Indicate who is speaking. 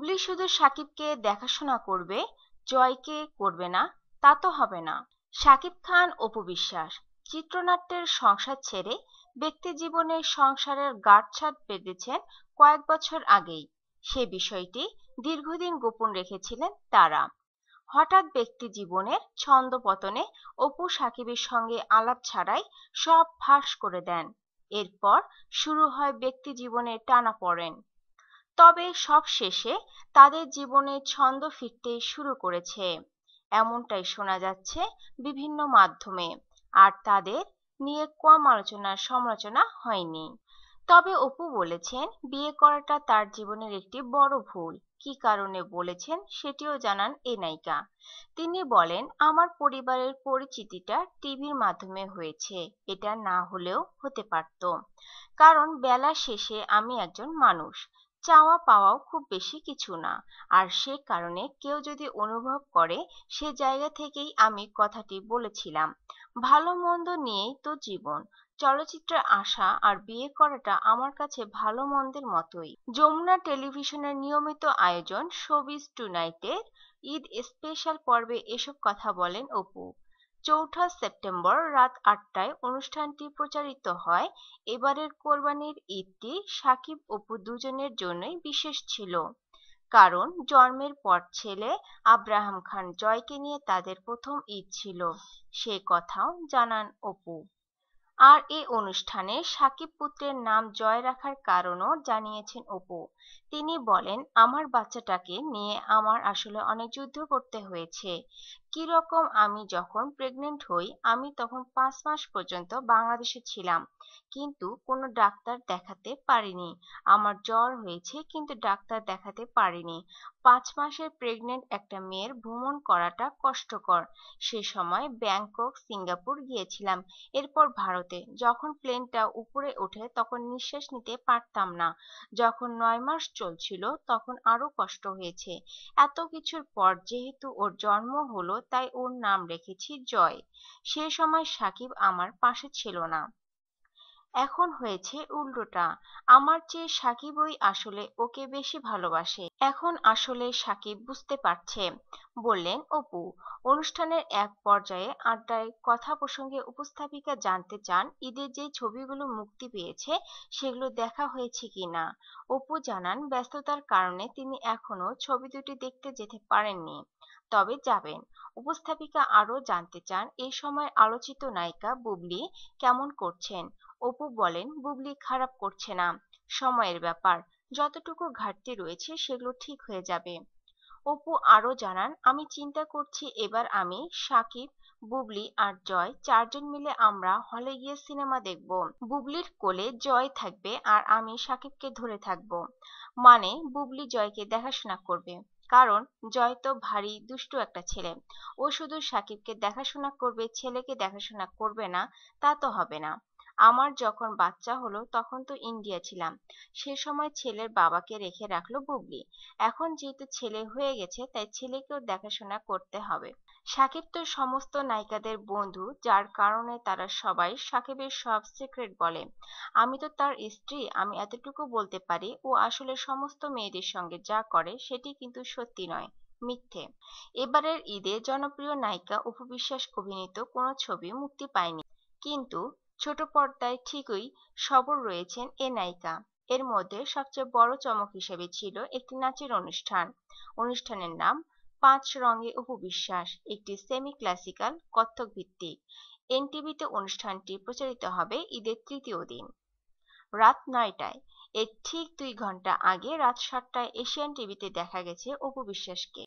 Speaker 1: হুবলি শুধু সাকিবকে দেখাশোনা করবে জয়কে করবে না তা তো হবে না সাকিব খান অপু বিশ্বাস চিত্রনাট্যের সংসার ছেড়ে ব্যক্তি জীবনে সংসারের গাঁটছাট বেঁধেছেন কয়েক বছর আগেই সে বিষয়টি দীর্ঘদিন গোপন রেখেছিলেন তারা হঠাৎ ব্যক্তি জীবনের ছন্দপতনে অপু সাকিবের সঙ্গে আলাপ ছাড়াই সব ফাঁস করে দেন এরপর শুরু হয় ব্যক্তি জীবনে টানা পড়েন তবে সব শেষে তাদের জীবনে ছন্দ ফিরতে শুরু করেছে এমনটাই শোনা যাচ্ছে বিভিন্ন মাধ্যমে আর তাদের নিয়ে কম আলোচনার সমালোচনা হয়নি তবে অপু বলেছেন বিয়ে করাটা তার জীবনের একটি বড় ভুল কি কারণে বলেছেন সেটিও জানান এ নায়িকা তিনি বলেন আমার পরিবারের পরিচিতিটা টিভির মাধ্যমে হয়েছে এটা না হলেও হতে পারত কারণ বেলা শেষে আমি একজন মানুষ চাওয়া পাওয়াও খুব বেশি কিছু না আর সে কারণে কেউ যদি অনুভব করে সে জায়গা থেকেই আমি কথাটি বলেছিলাম ভালো মন্দ নিয়েই তো জীবন চলচ্চিত্রে আসা আর বিয়ে করাটা আমার কাছে ভালো মন্দের মতোই যমুনা টেলিভিশনের নিয়মিত আয়োজন শোবিজ টুনাইটের ঈদ স্পেশাল পর্বে এসব কথা বলেন অপু চৌঠা সেপ্টেম্বর রাত আটটায় অনুষ্ঠানটি প্রচারিত হয় এবারের কোরবানির ঈদটি সাকিব অপু দুজনের জন্যই বিশেষ ছিল কারণ জন্মের পর ছেলে আব্রাহাম খান জয়কে নিয়ে তাদের প্রথম ঈদ ছিল সে কথাও জানান অপু আর এ অনুষ্ঠানে সাকিব পুত্রের নাম জয় রাখার কারণও জানিয়েছেন অপু তিনি বলেন আমার বাচ্চাটাকে নিয়ে আমার আসলে অনেক যুদ্ধ করতে হয়েছে কি রকম আমি যখন প্রেগনেন্ট হই আমি তখন পাঁচ মাস পর্যন্ত বাংলাদেশে ছিলাম কিন্তু কোনো ডাক্তার দেখাতে পারিনি আমার জ্বর হয়েছে কিন্তু ডাক্তার দেখাতে পারিনি পাঁচ মাসের প্রেগনেন্ট একটা মেয়ের ভ্রমণ করাটা কষ্টকর সে সময় ব্যাংকক সিঙ্গাপুর গিয়েছিলাম এরপর ভারতে যখন প্লেনটা উপরে ওঠে তখন নিঃশ্বাস নিতে পারতাম না যখন নয় মাস চলছিল তখন আরো কষ্ট হয়েছে এত কিছুর পর যেহেতু ওর জন্ম হলো তাই ওর নাম রেখেছি জয় সে সময় সাকিব আমার পাশে ছিল না এখন হয়েছে উল্টোটা আমার চেয়ে সাকিব ওই আসলে ওকে বেশি ভালোবাসে এখন আসলে সাকিব বুঝতে পারছে বললেন অপু অনুষ্ঠানের এক পর্যায়ে আড্ডায় কথা প্রসঙ্গে উপস্থাপিকা জানতে চান ঈদে যে ছবিগুলো মুক্তি পেয়েছে সেগুলো দেখা হয়েছে কিনা অপু জানান ব্যস্ততার কারণে তিনি এখনো ছবি দুটি দেখতে যেতে পারেননি তবে যাবেন উপস্থাপিকা আরও জানতে চান এই সময় আলোচিত নায়িকা বুবলি কেমন করছেন অপু বলেন বুবলি খারাপ করছে না সময়ের ব্যাপার যতটুকু ঘাটতি রয়েছে সেগুলো ঠিক হয়ে যাবে অপু আরও জানান আমি চিন্তা করছি এবার আমি সাকিব বুবলি আর জয় চারজন মিলে আমরা হলে গিয়ে সিনেমা দেখব বুবলির কোলে জয় থাকবে আর আমি সাকিবকে ধরে থাকব মানে বুবলি জয়কে দেখাশোনা করবে কারণ জয় তো ভারী দুষ্টু একটা ছেলে ও শুধু সাকিবকে দেখাশোনা করবে ছেলেকে দেখাশোনা করবে না তা তো হবে না আমার যখন বাচ্চা হলো তখন তো ইন্ডিয়া ছিলাম সে সময় ছেলের বাবাকে রেখে রাখলো বুবলি এখন যেহেতু ছেলে হয়ে গেছে তাই ছেলেকেও দেখাশোনা করতে হবে সাকিব তো সমস্ত নায়িকাদের বন্ধু যার কারণে তারা সবাই সাকিবের সব সিক্রেট বলে আমি তো তার স্ত্রী আমি এতটুকু বলতে পারি ও আসলে সমস্ত মেয়েদের সঙ্গে যা করে সেটি কিন্তু সত্যি নয় মিথ্যে এবারের ঈদে জনপ্রিয় নায়িকা অপু বিশ্বাস অভিনীত কোনো ছবি মুক্তি পায়নি কিন্তু ছোট পর্দায় ঠিকই সবর রয়েছেন এ নায়িকা এর মধ্যে সবচেয়ে বড় চমক হিসেবে ছিল একটি নাচের অনুষ্ঠান অনুষ্ঠানের নাম পাঁচ রঙে উপবিশ্বাস বিশ্বাস একটি সেমি ক্লাসিক্যাল কত্থক ভিত্তিক এনটিভিতে অনুষ্ঠানটি প্রচারিত হবে ঈদের তৃতীয় দিন রাত নয়টায় এর ঠিক দুই ঘন্টা আগে রাত সাতটায় এশিয়ান টিভিতে দেখা গেছে অপু বিশ্বাসকে